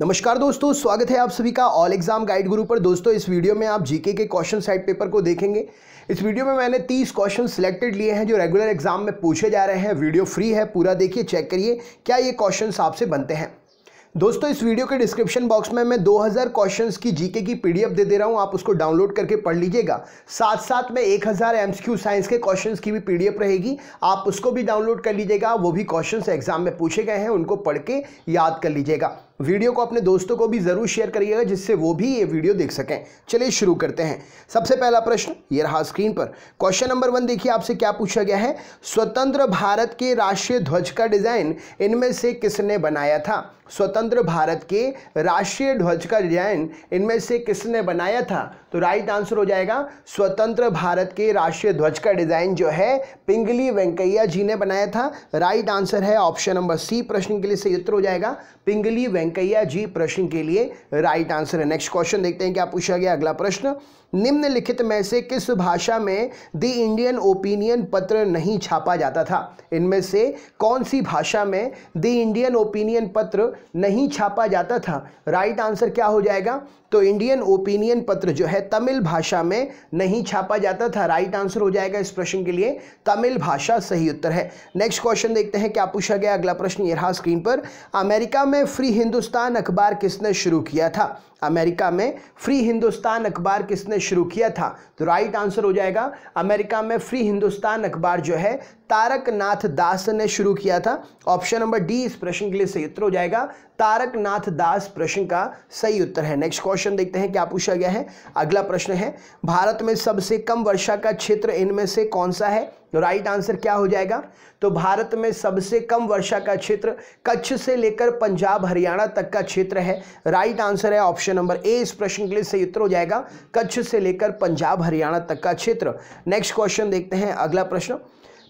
नमस्कार दोस्तों स्वागत है आप सभी का ऑल एग्जाम गाइड गुरु पर दोस्तों इस वीडियो में आप जीके के क्वेश्चन साइड पेपर को देखेंगे इस वीडियो में मैंने 30 क्वेश्चन सिलेक्टेड लिए हैं जो रेगुलर एग्जाम में पूछे जा रहे हैं वीडियो फ्री है पूरा देखिए चेक करिए क्या ये क्वेश्चन आपसे बनते हैं दोस्तों इस वीडियो के डिस्क्रिप्शन बॉक्स में मैं 2000 क्वेश्चंस की जीके की पीडीएफ दे दे रहा हूं आप उसको डाउनलोड करके पढ़ लीजिएगा साथ साथ में 1000 हज़ार एमसीक्यू साइंस के क्वेश्चंस की भी पीडीएफ रहेगी आप उसको भी डाउनलोड कर लीजिएगा वो भी क्वेश्चंस एग्जाम में पूछे गए हैं उनको पढ़ के याद कर लीजिएगा वीडियो को अपने दोस्तों को भी ज़रूर शेयर करिएगा जिससे वो भी ये वीडियो देख सकें चलिए शुरू करते हैं सबसे पहला प्रश्न ये रहा स्क्रीन पर क्वेश्चन नंबर वन देखिए आपसे क्या पूछा गया है स्वतंत्र भारत के राष्ट्रीय ध्वज का डिज़ाइन इनमें से किसने बनाया था स्वतंत्र भारत के राष्ट्रीय ध्वज का डिजाइन इनमें से किसने बनाया था तो राइट आंसर हो जाएगा स्वतंत्र भारत के राष्ट्रीय ध्वज का डिजाइन जो है पिंगली वेंकैया जी ने बनाया था राइट आंसर है ऑप्शन नंबर सी प्रश्न के लिए सही उत्तर हो जाएगा पिंगली वेंक वेंकैया जी प्रश्न के लिए राइट आंसर है नेक्स्ट क्वेश्चन देखते हैं क्या पूछा गया अगला प्रश्न निम्नलिखित में से किस भाषा में द इंडियन ओपिनियन पत्र नहीं छापा जाता था इनमें से कौन सी भाषा में द इंडियन ओपिनियन पत्र नहीं छापा जाता था राइट आंसर क्या हो जाएगा तो इंडियन ओपिनियन पत्र जो है तमिल भाषा में नहीं छापा जाता था राइट आंसर हो जाएगा इस प्रश्न के लिए तमिल भाषा सही उत्तर है नेक्स्ट क्वेश्चन देखते हैं क्या पूछा गया अगला प्रश्न यह स्क्रीन पर अमेरिका में फ्री हिंदुस्तान अखबार किसने शुरू किया था अमेरिका में फ्री हिंदुस्तान अखबार किसने शुरू किया था तो राइट आंसर हो जाएगा अमेरिका में फ्री हिंदुस्तान अखबार जो है तारकनाथ दास ने शुरू किया था ऑप्शन नंबर डी इस प्रश्न के लिए सही उत्तर हो जाएगा तारकनाथ दास प्रश्न का सही उत्तर है नेक्स्ट क्वेश्चन देखते हैं क्या पूछा गया है अगला प्रश्न है भारत में सबसे कम वर्षा का क्षेत्र इनमें से कौन सा है राइट तो right आंसर क्या हो जाएगा तो भारत में सबसे कम वर्षा का क्षेत्र कच्छ से लेकर पंजाब हरियाणा तक का क्षेत्र है राइट right आंसर है ऑप्शन नंबर ए इस प्रश्न के लिए सही उत्तर हो जाएगा कच्छ से लेकर पंजाब हरियाणा तक का क्षेत्र नेक्स्ट क्वेश्चन देखते हैं अगला प्रश्न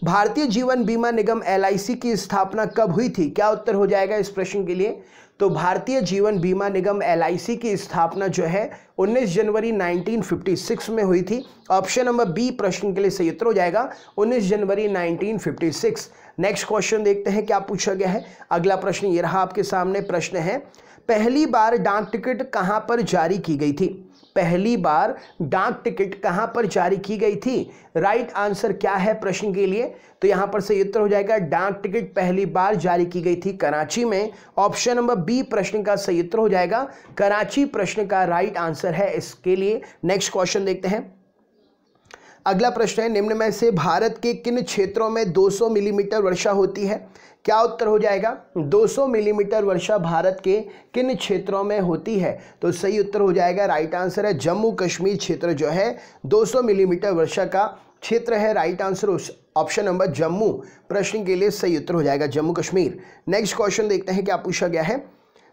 भारतीय जीवन बीमा निगम एल की स्थापना कब हुई थी क्या उत्तर हो जाएगा इस प्रश्न के लिए तो भारतीय जीवन बीमा निगम एल की स्थापना जो है 19 जनवरी 1956 में हुई थी ऑप्शन नंबर बी प्रश्न के लिए सही उत्तर हो जाएगा 19 जनवरी 1956 नेक्स्ट क्वेश्चन देखते हैं क्या पूछा गया है अगला प्रश्न ये रहा आपके सामने प्रश्न है पहली बार डाक टिकट कहाँ पर जारी की गई थी पहली बार डाक टिकट कहां पर जारी की गई थी राइट आंसर क्या है प्रश्न के लिए तो यहां पर सही उत्तर हो जाएगा डाक टिकट पहली बार जारी की गई थी कराची में ऑप्शन नंबर बी प्रश्न का सही उत्तर हो जाएगा कराची प्रश्न का राइट आंसर है इसके लिए नेक्स्ट क्वेश्चन देखते हैं अगला प्रश्न है निम्न में से भारत के किन क्षेत्रों में 200 मिलीमीटर वर्षा होती है क्या उत्तर हो जाएगा 200 मिलीमीटर वर्षा भारत के किन क्षेत्रों में होती है तो सही उत्तर हो जाएगा राइट आंसर है जम्मू कश्मीर क्षेत्र जो है 200 मिलीमीटर वर्षा का क्षेत्र है right answer option number Jammu प्रश्न के लिए सही उत्तर हो जाएगा जम्मू कश्मीर नेक्स्ट क्वेश्चन देखते हैं क्या पूछा गया है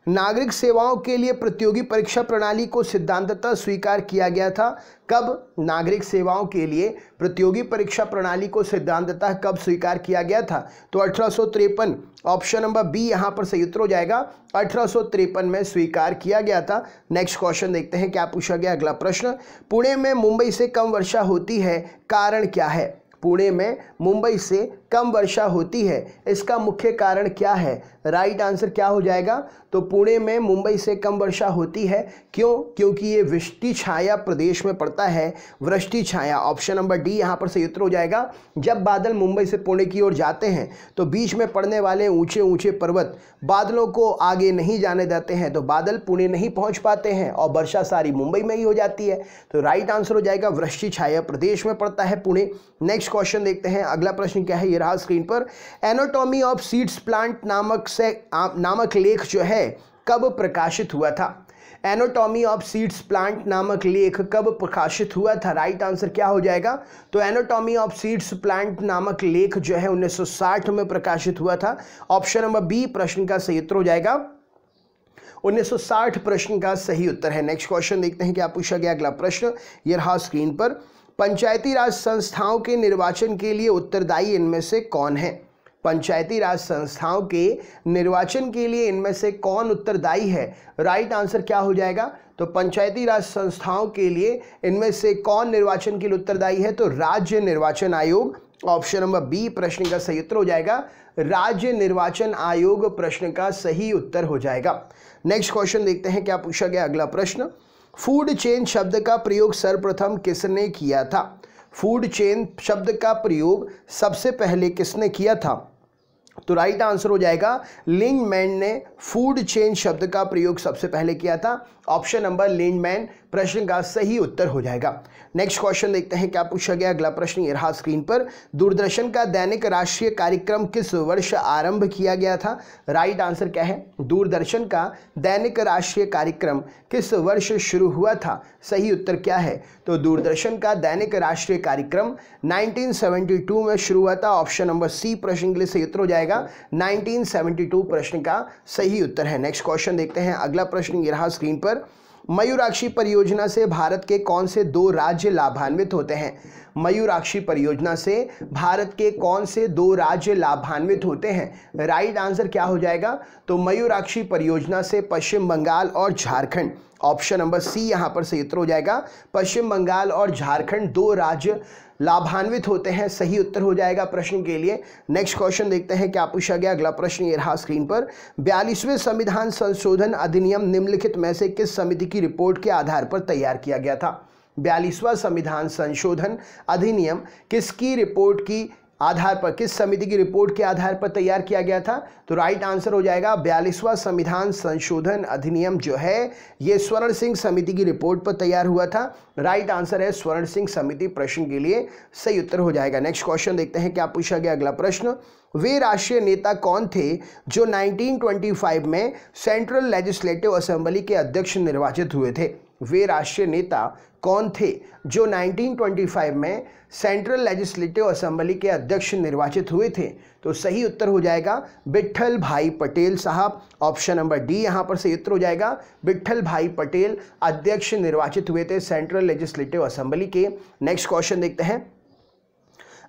नागरिक सेवाओं के लिए प्रतियोगी परीक्षा प्रणाली को सिद्धांततः स्वीकार किया गया था कब नागरिक सेवाओं के लिए प्रतियोगी परीक्षा प्रणाली को सिद्धांततः कब स्वीकार किया गया था तो अठारह ऑप्शन नंबर बी यहां पर सही उत्तर हो जाएगा अठारह में स्वीकार किया गया था नेक्स्ट क्वेश्चन देखते हैं क्या पूछा गया अगला प्रश्न पुणे में मुंबई से कम वर्षा होती है कारण क्या है पुणे में मुंबई से कम वर्षा होती है इसका मुख्य कारण क्या है राइट आंसर क्या हो जाएगा तो पुणे में मुंबई से कम वर्षा होती है क्यों क्योंकि ये वृष्टि छाया प्रदेश में पड़ता है वृष्टि छाया ऑप्शन नंबर डी यहाँ पर सही उत्तर हो जाएगा जब बादल मुंबई से पुणे की ओर जाते हैं तो बीच में पड़ने वाले ऊंचे ऊंचे पर्वत बादलों को आगे नहीं जाने देते हैं तो बादल पुणे नहीं पहुंच पाते हैं और वर्षा सारी मुंबई में ही हो जाती है तो राइट आंसर हो जाएगा वृष्टि छाया प्रदेश में पड़ता है पुणे नेक्स्ट क्वेश्चन देखते हैं अगला प्रश्न क्या है ये फिलहाल स्क्रीन पर एनाटॉमी ऑफ सीड्स प्लांट नामक से नामक लेख जो है कब प्रकाशित हुआ था एनाटॉमी ऑफ सीड्स प्लांट नामक लेख कब प्रकाशित हुआ था राइट right आंसर क्या हो जाएगा तो एनाटॉमी ऑफ सीड्स प्लांट नामक लेख जो है 1960 में प्रकाशित हुआ था ऑप्शन नंबर बी प्रश्न का सही उत्तर हो जाएगा 1960 प्रश्न का सही उत्तर है नेक्स्ट क्वेश्चन देखते हैं क्या पूछा गया अगला प्रश्न ये रहा स्क्रीन पर पंचायती राज संस्थाओं के निर्वाचन के लिए उत्तरदायी इनमें से कौन है पंचायती राज संस्थाओं के निर्वाचन के लिए इनमें से कौन उत्तरदायी है राइट आंसर क्या हो जाएगा तो पंचायती राज संस्थाओं के लिए इनमें से कौन निर्वाचन के लिए उत्तरदायी है तो राज्य निर्वाचन आयोग ऑप्शन नंबर बी प्रश्न का सही उत्तर हो जाएगा राज्य निर्वाचन आयोग प्रश्न का सही उत्तर हो जाएगा नेक्स्ट क्वेश्चन देखते हैं क्या पूछा गया अगला प्रश्न फूड चेन शब्द का प्रयोग सर्वप्रथम किसने किया था फूड चेन शब्द का प्रयोग सबसे पहले किसने किया था तो राइट आंसर हो जाएगा लिंगमैन ने फूड चेन शब्द का प्रयोग सबसे पहले किया था ऑप्शन नंबर लिंगमैन प्रश्न का सही उत्तर हो जाएगा नेक्स्ट क्वेश्चन देखते हैं क्या पूछा गया अगला प्रश्न ये रहा स्क्रीन पर दूरदर्शन का दैनिक राष्ट्रीय कार्यक्रम किस वर्ष आरंभ किया गया था राइट आंसर क्या है दूरदर्शन का दैनिक राष्ट्रीय कार्यक्रम किस वर्ष शुरू हुआ था सही उत्तर क्या है तो दूरदर्शन का दैनिक राष्ट्रीय कार्यक्रम नाइनटीन में शुरू हुआ था ऑप्शन नंबर सी प्रश्न के लिए सही उत्तर हो जाएगा नाइनटीन प्रश्न का सही उत्तर है नेक्स्ट क्वेश्चन देखते हैं अगला प्रश्न ये रहा स्क्रीन पर मयूराक्षी परियोजना से भारत के कौन से दो राज्य लाभान्वित होते हैं मयूराक्षी परियोजना से भारत के कौन से दो राज्य लाभान्वित होते हैं राइट आंसर क्या हो जाएगा तो मयूराक्षी परियोजना से पश्चिम बंगाल और झारखंड ऑप्शन नंबर सी यहां पर सही उत्तर हो जाएगा पश्चिम बंगाल और झारखंड दो राज्य लाभान्वित होते हैं सही उत्तर हो जाएगा प्रश्न के लिए नेक्स्ट क्वेश्चन देखते हैं क्या पूछा गया अगला प्रश्न ये रहा स्क्रीन पर बयालीसवें संविधान संशोधन अधिनियम निम्नलिखित में से किस समिति की रिपोर्ट के आधार पर तैयार किया गया था बयालीसवां संविधान संशोधन अधिनियम किसकी रिपोर्ट की आधार पर किस समिति की रिपोर्ट के आधार पर तैयार किया गया था तो राइट आंसर हो जाएगा बयालीसवां संविधान संशोधन अधिनियम जो है ये स्वर्ण सिंह समिति की रिपोर्ट पर तैयार हुआ था राइट आंसर है स्वर्ण सिंह समिति प्रश्न के लिए सही उत्तर हो जाएगा नेक्स्ट क्वेश्चन देखते हैं क्या पूछा गया अगला प्रश्न वे राष्ट्रीय नेता कौन थे जो 1925 में सेंट्रल लेजिस्लेटिव असेंबली के अध्यक्ष निर्वाचित हुए थे वे राष्ट्रीय नेता कौन थे जो 1925 में सेंट्रल लेजिस्लेटिव असेंबली के अध्यक्ष निर्वाचित हुए थे तो सही उत्तर हो जाएगा बिट्ठल भाई पटेल साहब ऑप्शन नंबर डी यहां पर सही उत्तर हो जाएगा बिट्ठल भाई पटेल अध्यक्ष निर्वाचित हुए थे सेंट्रल लेजिस्लेटिव असेंबली के नेक्स्ट क्वेश्चन देखते हैं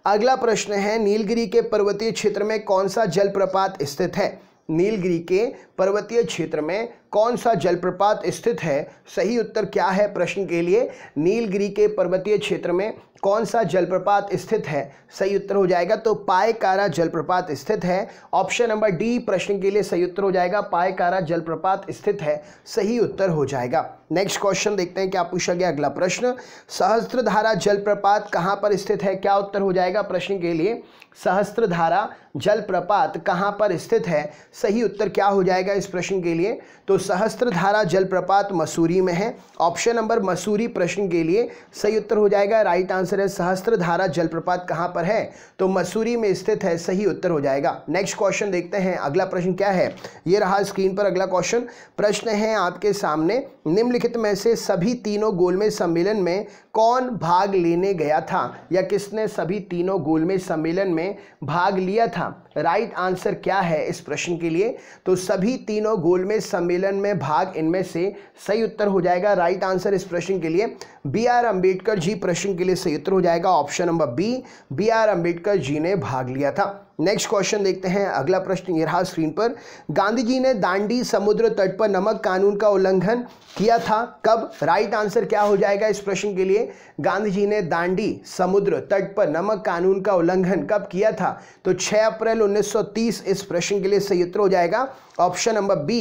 अगला प्रश्न है नीलगिरी के पर्वतीय क्षेत्र में कौन सा जलप्रपात स्थित है नीलगिरी के पर्वतीय क्षेत्र में कौन सा जलप्रपात स्थित है सही उत्तर क्या है प्रश्न के लिए नीलगिरी के पर्वतीय क्षेत्र में कौन सा जलप्रपात स्थित है सही उत्तर हो जाएगा तो पायकारा जलप्रपात स्थित है ऑप्शन नंबर डी प्रश्न के लिए सही उत्तर हो जाएगा पायकारा जलप्रपात स्थित है सही उत्तर हो जाएगा नेक्स्ट क्वेश्चन देखते हैं क्या पूछा गया अगला प्रश्न सहस्त्रधारा जलप्रपात कहाँ पर स्थित है क्या उत्तर हो जाएगा प्रश्न के लिए सहस्त्रधारा जलप्रपात कहाँ पर स्थित है सही उत्तर क्या हो जाएगा इस प्रश्न के लिए तो सहस्त्रधारा जलप्रपात मसूरी में है ऑप्शन नंबर मसूरी प्रश्न के लिए सही उत्तर हो जाएगा राइट आंसर है सहस्त्रधारा जलप्रपात कहाँ पर है तो मसूरी में स्थित है सही उत्तर हो जाएगा नेक्स्ट क्वेश्चन देखते हैं अगला प्रश्न क्या है ये रहा स्क्रीन पर अगला क्वेश्चन प्रश्न है आपके सामने निम्नलिखित में से सभी तीनों गोल में सम्मेलन में कौन भाग लेने गया था या किसने सभी तीनों गोलमेज सम्मेलन में भाग लिया था राइट right आंसर क्या है इस प्रश्न के लिए तो सभी तीनों गोलमेज सम्मेलन सम्मेलन में भाग इनमें से सही उत्तर हो जाएगा राइट आंसर इस प्रश्न के लिए बी आर अम्बेडकर जी प्रश्न के लिए सही उत्तर हो जाएगा option number B B R Ambedkar ji ने भाग लिया था नेक्स्ट क्वेश्चन देखते हैं अगला प्रश्न ये रहा स्क्रीन पर गांधी जी ने दांडी समुद्र तट पर नमक कानून का उल्लंघन किया था कब राइट आंसर क्या हो जाएगा इस प्रश्न के लिए गांधी जी ने दांडी समुद्र तट पर नमक कानून का उल्लंघन कब किया था तो 6 अप्रैल 1930 इस प्रश्न के लिए सही उत्तर हो जाएगा ऑप्शन नंबर बी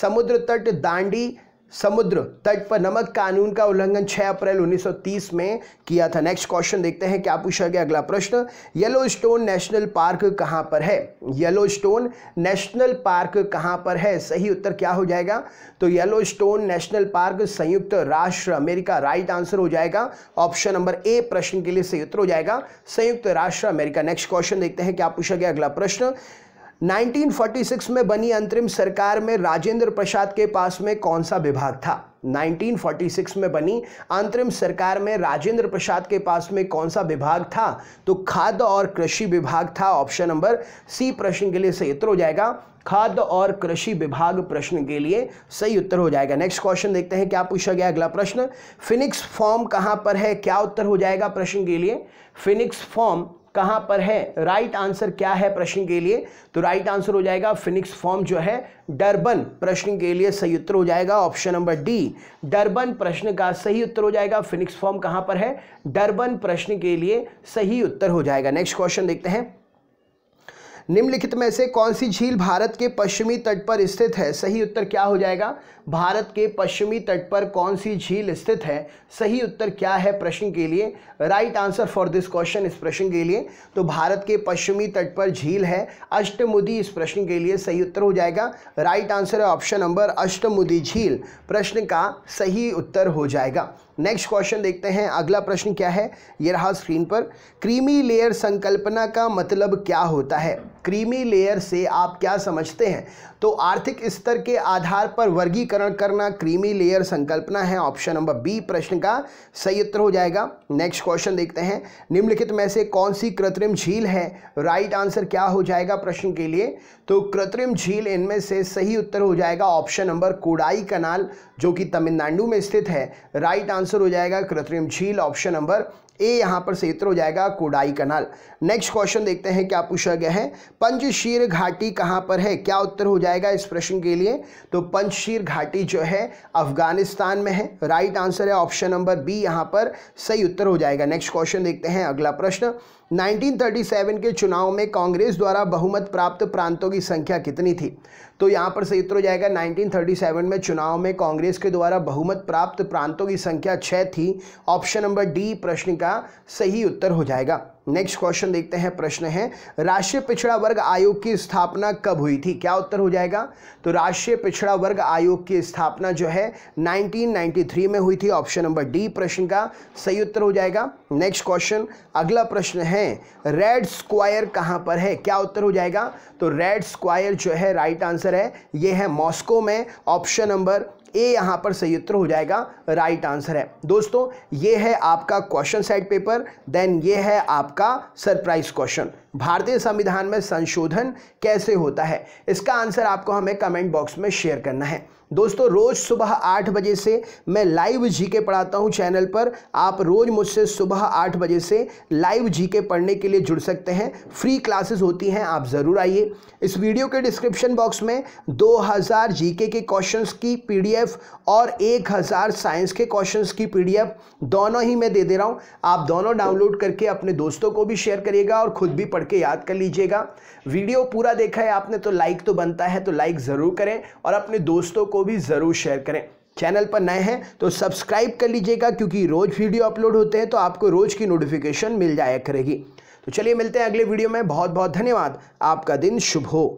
समुद्र तट दांडी समुद्र तट पर नमक कानून का उल्लंघन 6 अप्रैल 1930 में किया था नेक्स्ट क्वेश्चन देखते हैं क्या पूछा गया अगला प्रश्न येलो स्टोन नेशनल पार्क कहां पर है येलो स्टोन नेशनल पार्क कहां पर है सही उत्तर क्या हो जाएगा तो येलो स्टोन नेशनल पार्क संयुक्त राष्ट्र अमेरिका राइट आंसर हो जाएगा ऑप्शन नंबर ए प्रश्न के लिए सही उत्तर हो जाएगा संयुक्त राष्ट्र अमेरिका नेक्स्ट क्वेश्चन देखते हैं क्या पूछा गया अगला प्रश्न 1946 में बनी अंतरिम सरकार में राजेंद्र प्रसाद के पास में कौन सा विभाग था 1946 में बनी अंतरिम सरकार में राजेंद्र प्रसाद के पास में कौन सा विभाग था तो खाद्य और कृषि विभाग था ऑप्शन नंबर सी प्रश्न के लिए सही उत्तर हो जाएगा खाद्य और कृषि विभाग प्रश्न के लिए सही उत्तर हो जाएगा नेक्स्ट क्वेश्चन देखते हैं क्या पूछा गया अगला प्रश्न फिनिक्स फॉर्म कहां पर है क्या उत्तर हो जाएगा प्रश्न के लिए फिनिक्स फॉर्म कहां पर है राइट आंसर क्या है प्रश्न के लिए तो राइट आंसर हो जाएगा फिनिक्स फॉर्म जो है डरबन प्रश्न के लिए सही उत्तर हो जाएगा ऑप्शन नंबर डी डर्बन प्रश्न का सही उत्तर हो जाएगा फिनिक्स फॉर्म कहां पर है डरबन प्रश्न के लिए सही उत्तर हो जाएगा नेक्स्ट क्वेश्चन देखते हैं निम्नलिखित में से कौन सी झील भारत के पश्चिमी तट पर स्थित है सही उत्तर क्या हो जाएगा भारत के पश्चिमी तट पर कौन सी झील स्थित है सही उत्तर क्या है प्रश्न के लिए right answer for this question इस प्रश्न के लिए तो भारत के पश्चिमी तट पर झील है अष्टमुदी इस प्रश्न के लिए सही उत्तर हो जाएगा राइट आंसर है ऑप्शन नंबर अष्टमुदी झील प्रश्न का सही उत्तर हो जाएगा नेक्स्ट क्वेश्चन देखते हैं अगला प्रश्न क्या है ये रहा स्क्रीन पर क्रीमी लेयर संकल्पना का मतलब क्या होता है क्रीमी लेयर से आप क्या समझते हैं तो आर्थिक स्तर के आधार पर वर्गीकरण करना क्रीमी लेयर संकल्पना है ऑप्शन नंबर बी प्रश्न का सही उत्तर हो जाएगा नेक्स्ट क्वेश्चन देखते हैं निम्नलिखित में से कौन सी कृत्रिम झील है राइट आंसर क्या हो जाएगा प्रश्न के लिए तो कृत्रिम झील इनमें से सही उत्तर हो जाएगा ऑप्शन नंबर कोडाई कनाल जो कि तमिलनाडु में स्थित है राइट आंसर आंसर हो जाएगा कृत्रिम झील ऑप्शन नंबर ए यहां पर सही उत्तर हो जाएगा कोडाई कनाल नेक्स्ट क्वेश्चन देखते हैं क्या पूछा गया है पंचशीर घाटी कहां पर है क्या उत्तर हो जाएगा इस प्रश्न के लिए तो पंचशीर घाटी जो है अफगानिस्तान में है राइट आंसर है ऑप्शन नंबर बी यहां पर सही उत्तर हो जाएगा नेक्स्ट क्वेश्चन देखते हैं अगला प्रश्न 1937 के चुनाव में कांग्रेस द्वारा बहुमत प्राप्त प्रांतों की संख्या कितनी थी तो यहाँ पर सही उत्तर हो जाएगा 1937 में चुनाव में कांग्रेस के द्वारा बहुमत प्राप्त प्रांतों की संख्या छः थी ऑप्शन नंबर डी प्रश्न का सही उत्तर हो जाएगा नेक्स्ट क्वेश्चन देखते हैं प्रश्न है राष्ट्रीय पिछड़ा वर्ग आयोग की स्थापना कब हुई थी क्या उत्तर हो जाएगा तो राष्ट्रीय पिछड़ा वर्ग आयोग की स्थापना जो है 1993 में हुई थी ऑप्शन नंबर डी प्रश्न का सही उत्तर हो जाएगा नेक्स्ट क्वेश्चन अगला प्रश्न है रेड स्क्वायर कहां पर है क्या उत्तर हो जाएगा तो रेड स्क्वायर जो है राइट right आंसर है यह है मॉस्को में ऑप्शन नंबर ए यहाँ पर सही उत्तर हो जाएगा राइट आंसर है दोस्तों ये है आपका क्वेश्चन सेट पेपर देन ये है आपका सरप्राइज क्वेश्चन भारतीय संविधान में संशोधन कैसे होता है इसका आंसर आपको हमें कमेंट बॉक्स में शेयर करना है दोस्तों रोज़ सुबह आठ बजे से मैं लाइव जी के पढ़ाता हूँ चैनल पर आप रोज़ मुझसे सुबह आठ बजे से लाइव जी के पढ़ने के लिए जुड़ सकते हैं फ्री क्लासेस होती हैं आप ज़रूर आइए इस वीडियो के डिस्क्रिप्शन बॉक्स में 2000 जीके के क्वेश्चंस की पीडीएफ और 1000 साइंस के क्वेश्चंस की पीडीएफ दोनों ही मैं दे दे रहा हूँ आप दोनों डाउनलोड करके अपने दोस्तों को भी शेयर करिएगा और ख़ुद भी पढ़ के याद कर लीजिएगा वीडियो पूरा देखा है आपने तो लाइक तो बनता है तो लाइक ज़रूर करें और अपने दोस्तों को भी ज़रूर शेयर करें चैनल पर नए हैं तो सब्सक्राइब कर लीजिएगा क्योंकि रोज़ वीडियो अपलोड होते हैं तो आपको रोज़ की नोटिफिकेशन मिल जाया करेगी तो चलिए मिलते हैं अगले वीडियो में बहुत बहुत धन्यवाद आपका दिन शुभ हो